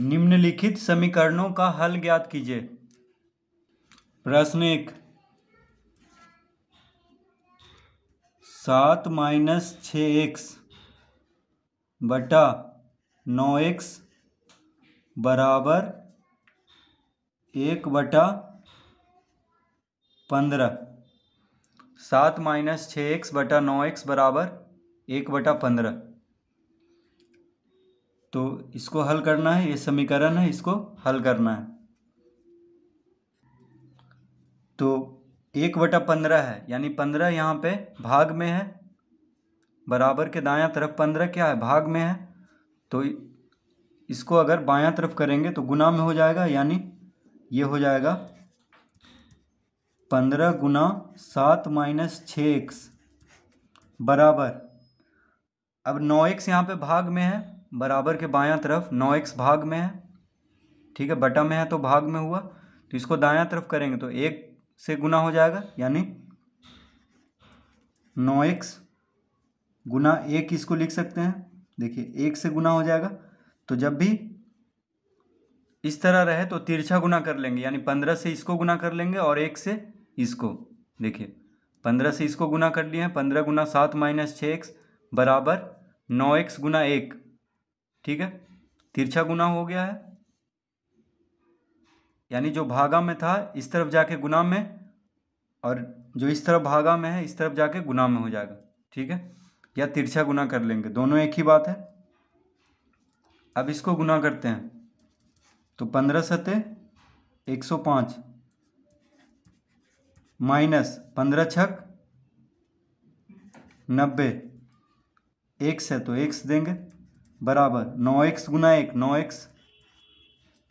निम्नलिखित समीकरणों का हल ज्ञात कीजिए प्रश्न एक सात माइनस छ एक्स बटा नौ एक्स बराबर एक बटा पंद्रह सात माइनस छ एक्स बटा नौ एक्स बराबर एक बटा पंद्रह तो इसको हल करना है ये समीकरण है इसको हल करना है तो एक बटा पंद्रह है यानी पंद्रह यहाँ पे भाग में है बराबर के दायां तरफ पंद्रह क्या है भाग में है तो इसको अगर बायां तरफ करेंगे तो गुना में हो जाएगा यानी ये हो जाएगा पंद्रह गुना सात माइनस छ एक्स बराबर अब नौ एक्स यहाँ पे भाग में है बराबर के बायां तरफ नौ एक्स भाग में है ठीक है बटा में है तो भाग में हुआ तो इसको दायां तरफ करेंगे तो एक से गुना हो जाएगा यानी नौ एक्स गुना एक इसको लिख सकते हैं देखिए एक से गुना हो जाएगा तो जब भी इस तरह रहे तो तिरछा गुना कर लेंगे यानी पंद्रह से इसको गुना कर लेंगे और एक से इसको देखिए पंद्रह से इसको गुना कर लिए हैं पंद्रह गुना सात माइनस छः एक्स बराबर नौ एक्स गुना एक ठीक है तिरछा गुना हो गया है यानी जो भागा में था इस तरफ जाके गुना में और जो इस तरफ भागा में है इस तरफ जाके गुना में हो जाएगा ठीक है या तिरछा गुना कर लेंगे दोनों एक ही बात है अब इसको गुना करते हैं तो पंद्रह सतह एक सौ पाँच माइनस पंद्रह छक नब्बे एक से तो एक देंगे बराबर नौ एक्स गुना एक नौ एक्स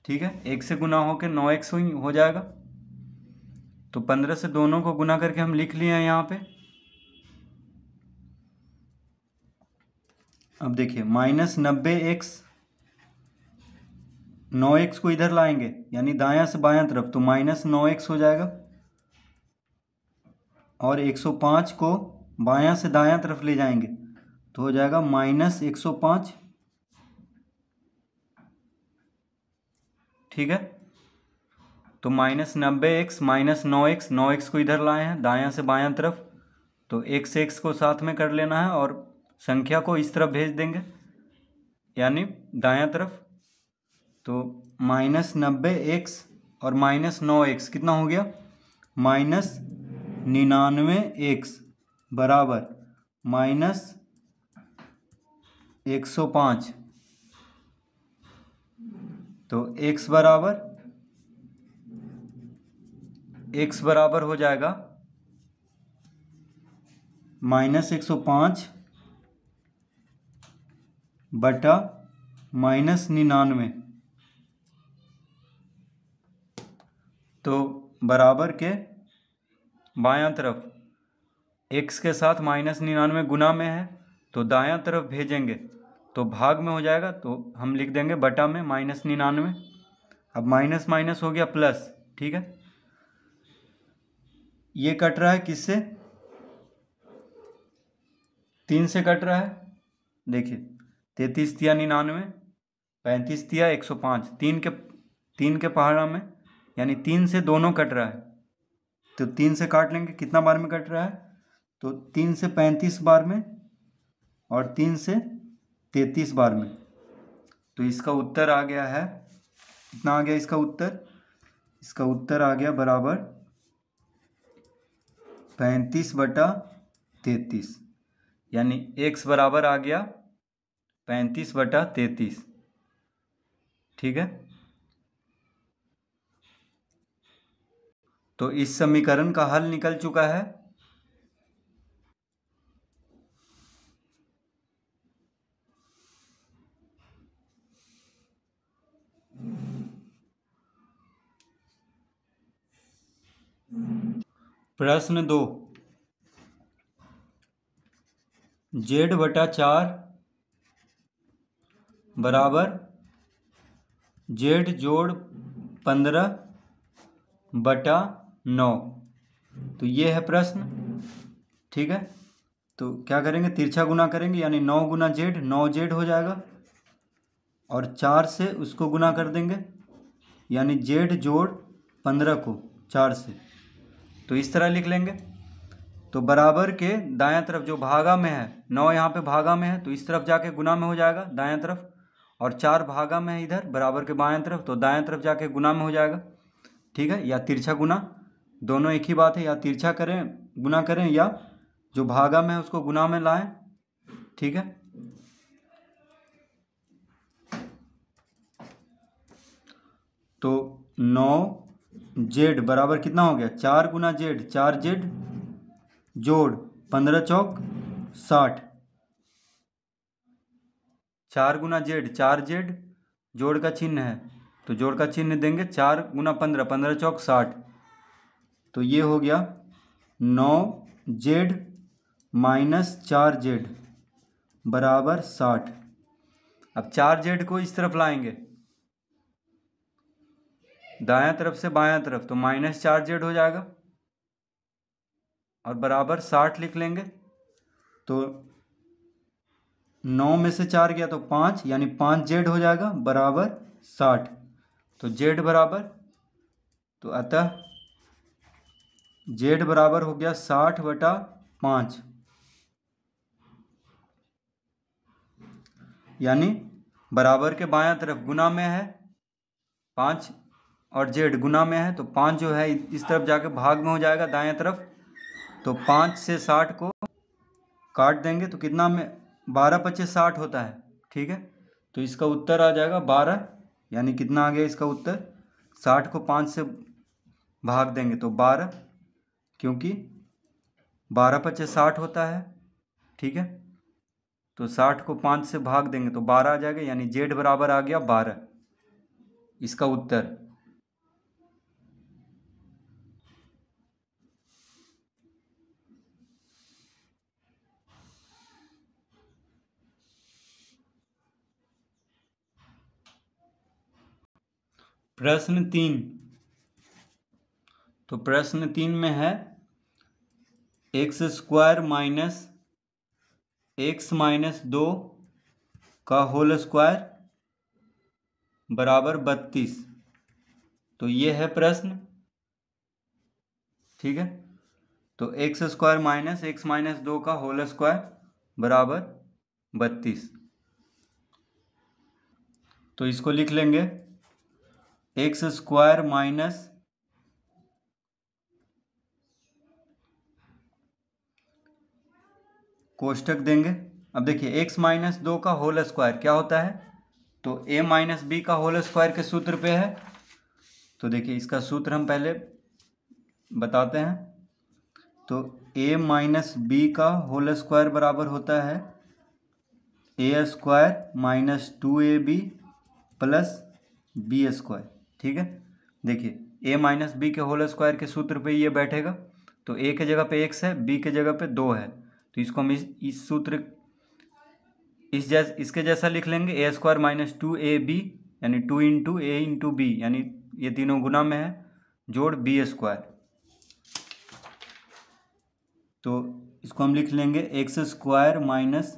ठीक है एक से गुना होकर नौ एक्स हो, जाएगा तो पंद्रह से दोनों को गुना करके हम लिख लिए हैं यहाँ पे अब देखिए माइनस नब्बे एक्स नौ एक्स को इधर लाएंगे यानी दायां से बायां तरफ तो माइनस नौ एक्स हो जाएगा और एक सौ पाँच को बायां से दायां तरफ ले जाएंगे तो हो जाएगा माइनस एक सौ पाँच ठीक है तो माइनस नब्बे एक्स माइनस नौ एक्स नौ एक्स को इधर लाए हैं दायां से बायां तरफ तो एक्स एक्स को साथ में कर लेना है और संख्या को इस तरफ भेज देंगे यानी दायां तरफ तो माइनस नब्बे एक्स और माइनस नौ एक्स कितना हो गया माइनस निन्यानवे एक्स बराबर माइनस एक सौ पाँच तो x बराबर x बराबर हो जाएगा माइनस एक सौ पांच बटा माइनस निन्यानवे तो बराबर के बायां तरफ एक्स के साथ माइनस निन्यानवे गुना में है तो दायां तरफ भेजेंगे तो भाग में हो जाएगा तो हम लिख देंगे बटा में माइनस निन्यानवे अब माइनस माइनस हो गया प्लस ठीक है ये कट रहा है किससे तीन से कट रहा है देखिए तैतीस तिया निन्यानवे पैंतीस तिया एक सौ पाँच तीन के तीन के पहाड़ा में यानी तीन से दोनों कट रहा है तो तीन से काट लेंगे कितना बार में कट रहा है तो तीन से पैंतीस बार में और तीन से तैतीस बार में तो इसका उत्तर आ गया है कितना आ गया इसका उत्तर इसका उत्तर आ गया बराबर पैंतीस बटा तैतीस यानी एक्स बराबर आ गया पैंतीस बटा तैतीस ठीक है तो इस समीकरण का हल निकल चुका है प्रश्न दो जेड बटा चार बराबर जेड जोड़ पंद्रह बटा नौ तो ये है प्रश्न ठीक है तो क्या करेंगे तिरछा गुना करेंगे यानी नौ गुना जेड नौ जेड हो जाएगा और चार से उसको गुना कर देंगे यानी जेड जोड़ पंद्रह को चार से तो इस तरह लिख लेंगे तो बराबर के दायां तरफ जो भागा में है नौ यहाँ पे भागा में है तो इस तरफ जाके गुना में हो जाएगा दायां तरफ और चार भागा में है इधर बराबर के बाया तरफ तो दाया तरफ जाके गुना में हो जाएगा ठीक है या तिरछा गुना दोनों एक ही बात है या तिरछा करें गुना करें या जो भागा में है उसको गुना में लाए ठीक है तो नौ जेड बराबर कितना हो गया चार गुना जेड चार जेड जोड़ पंद्रह चौक साठ चार गुना जेड चार जेड जोड़ का चिन्ह है तो जोड़ का चिन्ह देंगे चार गुना पंद्रह पंद्रह चौक साठ तो ये हो गया नौ जेड माइनस चार जेड बराबर साठ अब चार जेड को इस तरफ लाएंगे दाया तरफ से बायां तरफ तो माइनस चार जेड हो जाएगा और बराबर साठ लिख लेंगे तो नौ में से चार गया तो पाँच यानी पाँच जेड हो जाएगा बराबर साठ तो जेड बराबर तो अतः जेड बराबर हो गया साठ बटा पाँच यानी बराबर के बायां तरफ गुना में है पाँच और जेड गुना में है तो पाँच जो है इस तरफ जाके भाग में हो जाएगा दाएं तरफ तो पाँच से साठ को काट देंगे तो कितना में बारह पच्चीस साठ होता है ठीक है तो इसका उत्तर आ जाएगा बारह यानी कितना आ गया इसका उत्तर साठ को पाँच से भाग देंगे तो बारह क्योंकि बारह पच्चीस साठ होता है ठीक है तो साठ को पाँच से भाग देंगे तो बारह आ जाएगा यानी जेड बराबर आ गया बारह इसका उत्तर प्रश्न तीन तो प्रश्न तीन में है x square minus x minus दो का होल स्क्वायर बराबर बत्तीस तो ये है प्रश्न ठीक है तो x square minus x minus दो का होल स्क्वायर बराबर बत्तीस तो इसको लिख लेंगे एक्स स्क्वायर माइनस कोष्टक देंगे अब देखिए एक्स माइनस दो का होल स्क्वायर क्या होता है तो ए माइनस बी का होल स्क्वायर के सूत्र पे है तो देखिए इसका सूत्र हम पहले बताते हैं तो ए माइनस बी का होल स्क्वायर बराबर होता है a square minus two a b plus b square ठीक है देखिए ए माइनस बी के होल स्क्वायर के सूत्र पे ये बैठेगा तो ए के जगह पे एक्स है बी के जगह पे दो है तो इसको हम इस इस सूत्र इस जैस इसके जैसा लिख लेंगे a square minus two a b यानी two into a into b यानी ये तीनों गुना में है जोड़ बी स्क्वायर तो इसको हम लिख लेंगे x square minus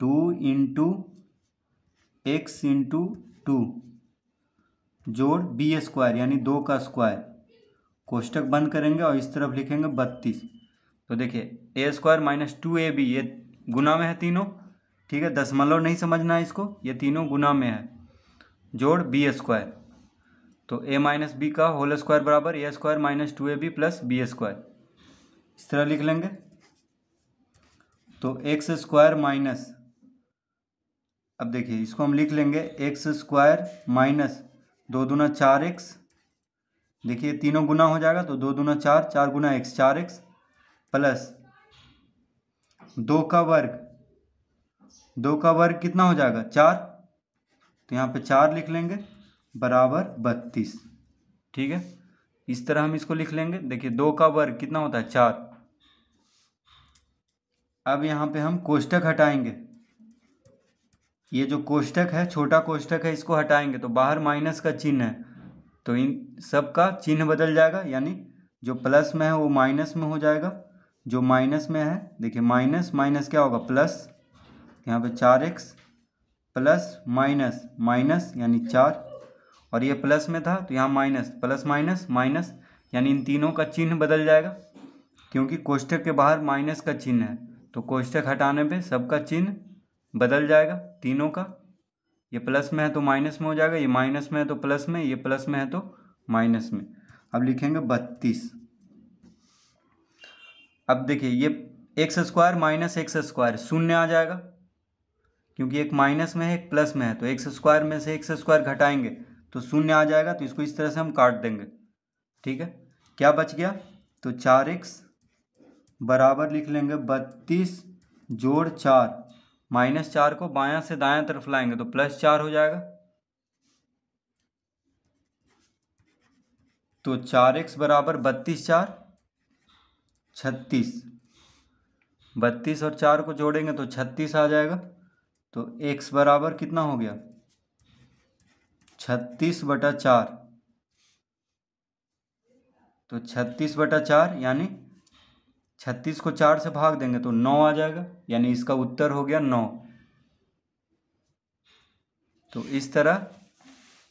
two into x into two जोड़ बी स्क्वायर यानी दो का स्क्वायर कोष्टक बंद करेंगे और इस तरफ लिखेंगे बत्तीस तो देखिए a square minus two a b ये गुना में है तीनों ठीक है दशमलव नहीं समझना है इसको ये तीनों गुना में है जोड़ बी स्क्वायर तो ए माइनस बी का होल स्क्वायर बराबर a square minus two a b plus b square इस तरह लिख लेंगे तो एक्स स्क्वायर माइनस अब देखिए इसको हम लिख लेंगे एक्स स्क्वायर माइनस दो दूना चार एक्स देखिए तीनों गुना हो जाएगा तो दो दूना चार चार गुना एक्स चार एक्स प्लस दो का वर्ग दो का वर्ग कितना हो जाएगा चार तो यहाँ पे चार लिख लेंगे बराबर बत्तीस ठीक है इस तरह हम इसको लिख लेंगे देखिए दो का वर्ग कितना होता है चार अब यहाँ पे हम कोष्टक हटाएंगे ये जो कोष्टक है छोटा कोष्टक है इसको हटाएंगे तो बाहर माइनस का चिन्ह है तो इन सब का चिन्ह बदल जाएगा यानी जो प्लस में है वो माइनस में हो जाएगा जो माइनस में है देखिए माइनस माइनस क्या होगा प्लस यहाँ पे चार एक्स प्लस माइनस माइनस यानी चार और ये प्लस में था तो यहाँ माइनस प्लस माइनस माइनस यानी इन तीनों का चिन्ह बदल जाएगा क्योंकि कोष्ठक के बाहर माइनस का चिन्ह है तो कोष्ठक हटाने पे सबका चिन्ह बदल जाएगा तीनों का ये प्लस में है तो माइनस में हो जाएगा ये माइनस में है तो प्लस में ये प्लस में है तो माइनस में अब लिखेंगे बत्तीस अब देखिए ये x square minus x square शून्य आ जाएगा क्योंकि एक माइनस में है एक प्लस में है तो एक्स स्क्वायर में से एक्स स्क्वायर घटाएंगे तो शून्य आ जाएगा तो इसको इस तरह से हम काट देंगे ठीक है क्या बच गया तो चार एक्स बराबर लिख लेंगे बत्तीस जोड़ चार माइनस चार को बाया से दाया तरफ लाएंगे तो प्लस चार हो जाएगा तो चार एक्स बराबर बत्तीस चार छत्तीस बत्तीस और चार को जोड़ेंगे तो छत्तीस आ जाएगा तो एक्स बराबर कितना हो गया छत्तीस बटा चार तो छत्तीस बटा चार यानी छत्तीस को चार से भाग देंगे तो नौ आ जाएगा यानी इसका उत्तर हो गया नौ तो इस तरह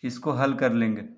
इसको हल कर लेंगे